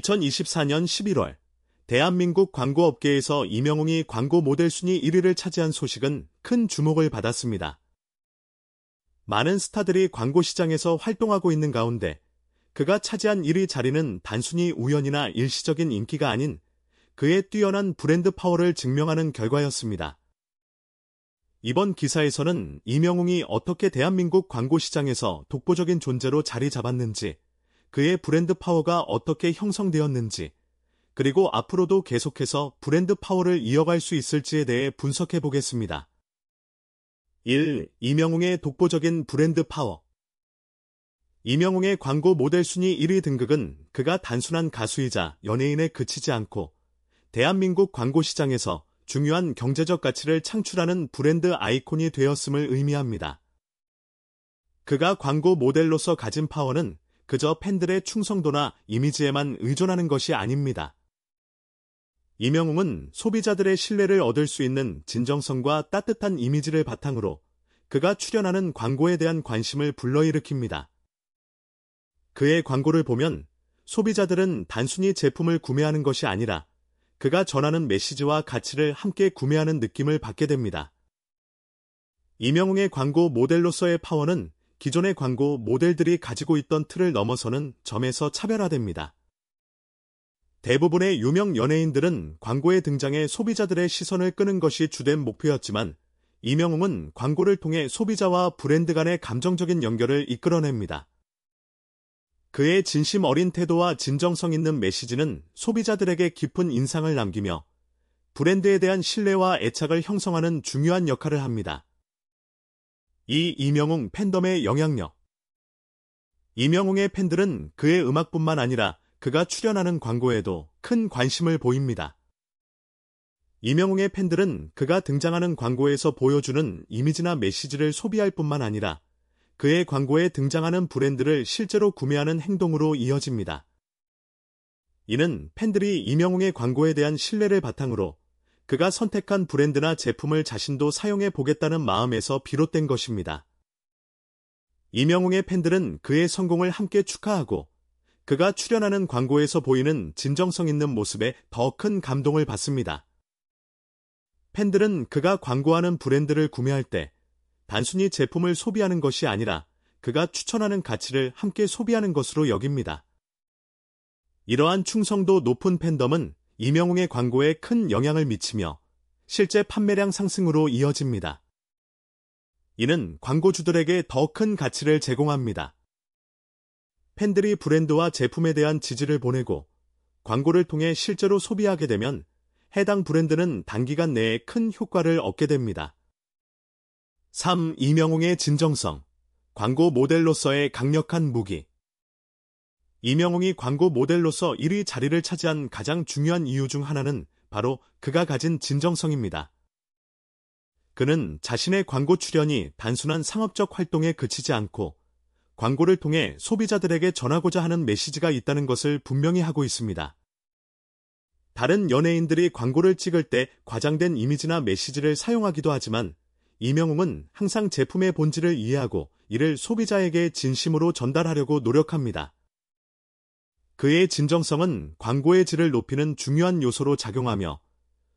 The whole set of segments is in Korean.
2024년 11월 대한민국 광고업계에서 이명웅이 광고 모델 순위 1위를 차지한 소식은 큰 주목을 받았습니다. 많은 스타들이 광고 시장에서 활동하고 있는 가운데 그가 차지한 1위 자리는 단순히 우연이나 일시적인 인기가 아닌 그의 뛰어난 브랜드 파워를 증명하는 결과였습니다. 이번 기사에서는 이명웅이 어떻게 대한민국 광고 시장에서 독보적인 존재로 자리 잡았는지, 그의 브랜드 파워가 어떻게 형성되었는지, 그리고 앞으로도 계속해서 브랜드 파워를 이어갈 수 있을지에 대해 분석해 보겠습니다. 1. 이명웅의 독보적인 브랜드 파워 이명웅의 광고 모델 순위 1위 등극은 그가 단순한 가수이자 연예인에 그치지 않고 대한민국 광고 시장에서 중요한 경제적 가치를 창출하는 브랜드 아이콘이 되었음을 의미합니다. 그가 광고 모델로서 가진 파워는 그저 팬들의 충성도나 이미지에만 의존하는 것이 아닙니다. 이명웅은 소비자들의 신뢰를 얻을 수 있는 진정성과 따뜻한 이미지를 바탕으로 그가 출연하는 광고에 대한 관심을 불러일으킵니다. 그의 광고를 보면 소비자들은 단순히 제품을 구매하는 것이 아니라 그가 전하는 메시지와 가치를 함께 구매하는 느낌을 받게 됩니다. 이명웅의 광고 모델로서의 파워는 기존의 광고 모델들이 가지고 있던 틀을 넘어서는 점에서 차별화됩니다. 대부분의 유명 연예인들은 광고의 등장에 소비자들의 시선을 끄는 것이 주된 목표였지만 이명웅은 광고를 통해 소비자와 브랜드 간의 감정적인 연결을 이끌어냅니다. 그의 진심 어린 태도와 진정성 있는 메시지는 소비자들에게 깊은 인상을 남기며 브랜드에 대한 신뢰와 애착을 형성하는 중요한 역할을 합니다. 이 이명웅 팬덤의 영향력 이명웅의 팬들은 그의 음악뿐만 아니라 그가 출연하는 광고에도 큰 관심을 보입니다. 이명웅의 팬들은 그가 등장하는 광고에서 보여주는 이미지나 메시지를 소비할 뿐만 아니라 그의 광고에 등장하는 브랜드를 실제로 구매하는 행동으로 이어집니다. 이는 팬들이 이명웅의 광고에 대한 신뢰를 바탕으로 그가 선택한 브랜드나 제품을 자신도 사용해 보겠다는 마음에서 비롯된 것입니다. 이명웅의 팬들은 그의 성공을 함께 축하하고 그가 출연하는 광고에서 보이는 진정성 있는 모습에 더 큰 감동을 받습니다. 팬들은 그가 광고하는 브랜드를 구매할 때 단순히 제품을 소비하는 것이 아니라 그가 추천하는 가치를 함께 소비하는 것으로 여깁니다. 이러한 충성도 높은 팬덤은 이명웅의 광고에 큰 영향을 미치며 실제 판매량 상승으로 이어집니다. 이는 광고주들에게 더 큰 가치를 제공합니다. 팬들이 브랜드와 제품에 대한 지지를 보내고 광고를 통해 실제로 소비하게 되면 해당 브랜드는 단기간 내에 큰 효과를 얻게 됩니다. 3. 이명웅의 진정성. 광고 모델로서의 강력한 무기. 이명웅이 광고 모델로서 1위 자리를 차지한 가장 중요한 이유 중 하나는 바로 그가 가진 진정성입니다. 그는 자신의 광고 출연이 단순한 상업적 활동에 그치지 않고 광고를 통해 소비자들에게 전하고자 하는 메시지가 있다는 것을 분명히 하고 있습니다. 다른 연예인들이 광고를 찍을 때 과장된 이미지나 메시지를 사용하기도 하지만 이명웅은 항상 제품의 본질을 이해하고 이를 소비자에게 진심으로 전달하려고 노력합니다. 그의 진정성은 광고의 질을 높이는 중요한 요소로 작용하며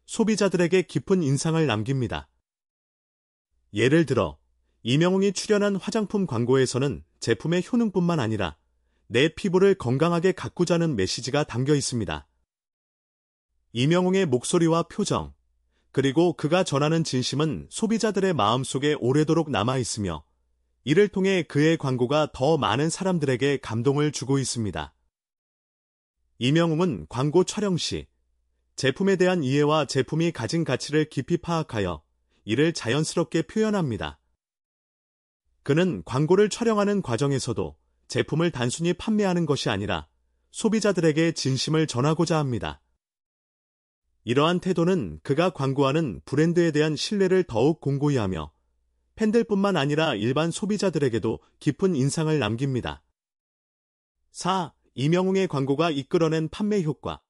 소비자들에게 깊은 인상을 남깁니다. 예를 들어 이명웅이 출연한 화장품 광고에서는 제품의 효능뿐만 아니라 내 피부를 건강하게 가꾸자는 메시지가 담겨 있습니다. 이명웅의 목소리와 표정, 그리고 그가 전하는 진심은 소비자들의 마음속에 오래도록 남아있으며 이를 통해 그의 광고가 더 많은 사람들에게 감동을 주고 있습니다. 이명웅은 광고 촬영 시 제품에 대한 이해와 제품이 가진 가치를 깊이 파악하여 이를 자연스럽게 표현합니다. 그는 광고를 촬영하는 과정에서도 제품을 단순히 판매하는 것이 아니라 소비자들에게 진심을 전하고자 합니다. 이러한 태도는 그가 광고하는 브랜드에 대한 신뢰를 더욱 공고히 하며 팬들뿐만 아니라 일반 소비자들에게도 깊은 인상을 남깁니다. 4. 이명웅의 광고가 이끌어낸 판매 효과.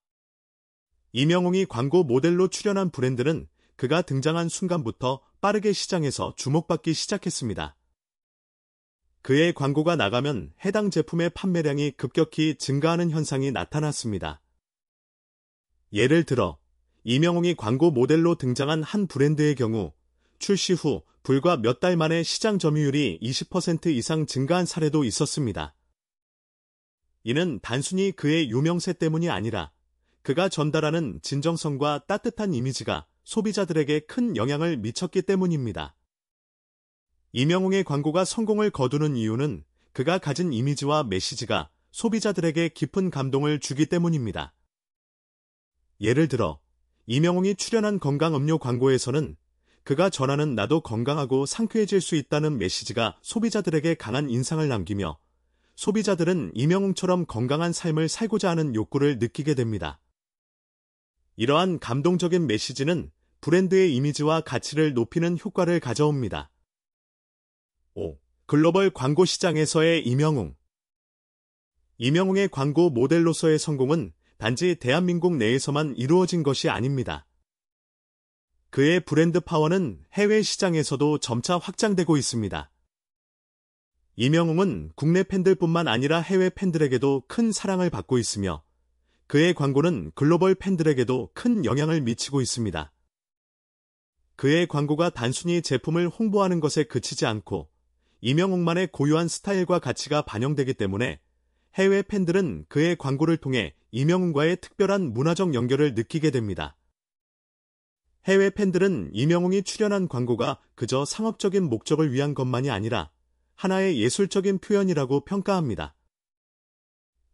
이명웅이 광고 모델로 출연한 브랜드는 그가 등장한 순간부터 빠르게 시장에서 주목받기 시작했습니다. 그의 광고가 나가면 해당 제품의 판매량이 급격히 증가하는 현상이 나타났습니다. 예를 들어, 이명웅이 광고 모델로 등장한 한 브랜드의 경우 출시 후 불과 몇 달 만에 시장 점유율이 20% 이상 증가한 사례도 있었습니다. 이는 단순히 그의 유명세 때문이 아니라 그가 전달하는 진정성과 따뜻한 이미지가 소비자들에게 큰 영향을 미쳤기 때문입니다. 이명웅의 광고가 성공을 거두는 이유는 그가 가진 이미지와 메시지가 소비자들에게 깊은 감동을 주기 때문입니다. 예를 들어, 이명웅이 출연한 건강음료 광고에서는 그가 전하는 나도 건강하고 상쾌해질 수 있다는 메시지가 소비자들에게 강한 인상을 남기며 소비자들은 이명웅처럼 건강한 삶을 살고자 하는 욕구를 느끼게 됩니다. 이러한 감동적인 메시지는 브랜드의 이미지와 가치를 높이는 효과를 가져옵니다. 5. 글로벌 광고 시장에서의 이명웅 이명웅의 광고 모델로서의 성공은 단지 대한민국 내에서만 이루어진 것이 아닙니다. 그의 브랜드 파워는 해외 시장에서도 점차 확장되고 있습니다. 이명웅은 국내 팬들뿐만 아니라 해외 팬들에게도 큰 사랑을 받고 있으며 그의 광고는 글로벌 팬들에게도 큰 영향을 미치고 있습니다. 그의 광고가 단순히 제품을 홍보하는 것에 그치지 않고 이명웅만의 고유한 스타일과 가치가 반영되기 때문에 해외 팬들은 그의 광고를 통해 이명웅과의 특별한 문화적 연결을 느끼게 됩니다. 해외 팬들은 이명웅이 출연한 광고가 그저 상업적인 목적을 위한 것만이 아니라 하나의 예술적인 표현이라고 평가합니다.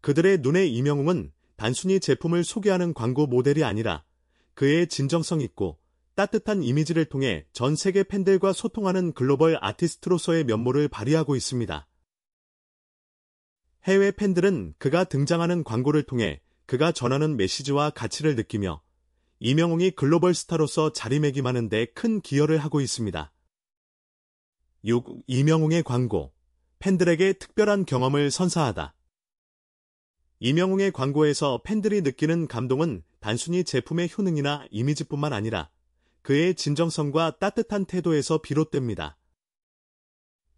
그들의 눈에 이명웅은 단순히 제품을 소개하는 광고 모델이 아니라 그의 진정성 있고 따뜻한 이미지를 통해 전 세계 팬들과 소통하는 글로벌 아티스트로서의 면모를 발휘하고 있습니다. 해외 팬들은 그가 등장하는 광고를 통해 그가 전하는 메시지와 가치를 느끼며 이명웅이 글로벌 스타로서 자리매김하는 데 큰 기여를 하고 있습니다. 6. 이명웅의 광고. 팬들에게 특별한 경험을 선사하다. 이명웅의 광고에서 팬들이 느끼는 감동은 단순히 제품의 효능이나 이미지뿐만 아니라 그의 진정성과 따뜻한 태도에서 비롯됩니다.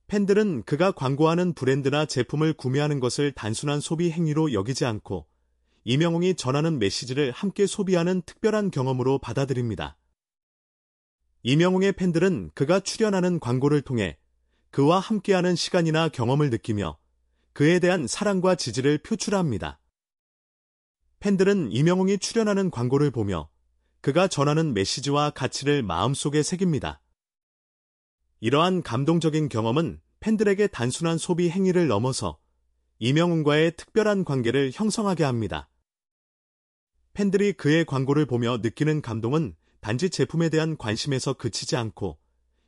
팬들은 그가 광고하는 브랜드나 제품을 구매하는 것을 단순한 소비 행위로 여기지 않고 이명웅이 전하는 메시지를 함께 소비하는 특별한 경험으로 받아들입니다. 이명웅의 팬들은 그가 출연하는 광고를 통해 그와 함께하는 시간이나 경험을 느끼며 그에 대한 사랑과 지지를 표출합니다. 팬들은 이명웅이 출연하는 광고를 보며 그가 전하는 메시지와 가치를 마음속에 새깁니다. 이러한 감동적인 경험은 팬들에게 단순한 소비 행위를 넘어서 이명웅과의 특별한 관계를 형성하게 합니다. 팬들이 그의 광고를 보며 느끼는 감동은 단지 제품에 대한 관심에서 그치지 않고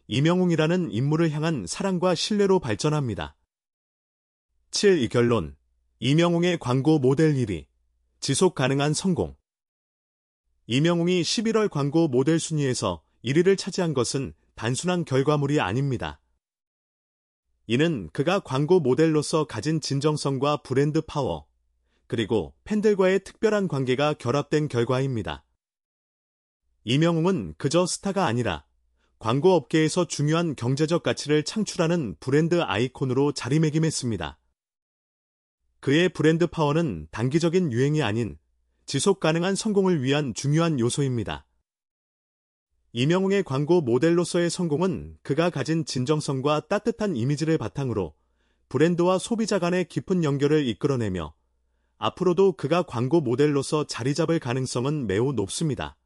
이명웅이라는 인물을 향한 사랑과 신뢰로 발전합니다. 7. 이 결론 이명웅의 광고 모델 1위 지속 가능한 성공 이명웅이 11월 광고 모델 순위에서 1위를 차지한 것은 단순한 결과물이 아닙니다. 이는 그가 광고 모델로서 가진 진정성과 브랜드 파워, 그리고 팬들과의 특별한 관계가 결합된 결과입니다. 이명웅은 그저 스타가 아니라 광고업계에서 중요한 경제적 가치를 창출하는 브랜드 아이콘으로 자리매김했습니다. 그의 브랜드 파워는 단기적인 유행이 아닌 지속 가능한 성공을 위한 중요한 요소입니다. 이명웅의 광고 모델로서의 성공은 그가 가진 진정성과 따뜻한 이미지를 바탕으로 브랜드와 소비자 간의 깊은 연결을 이끌어내며 앞으로도 그가 광고 모델로서 자리 잡을 가능성은 매우 높습니다.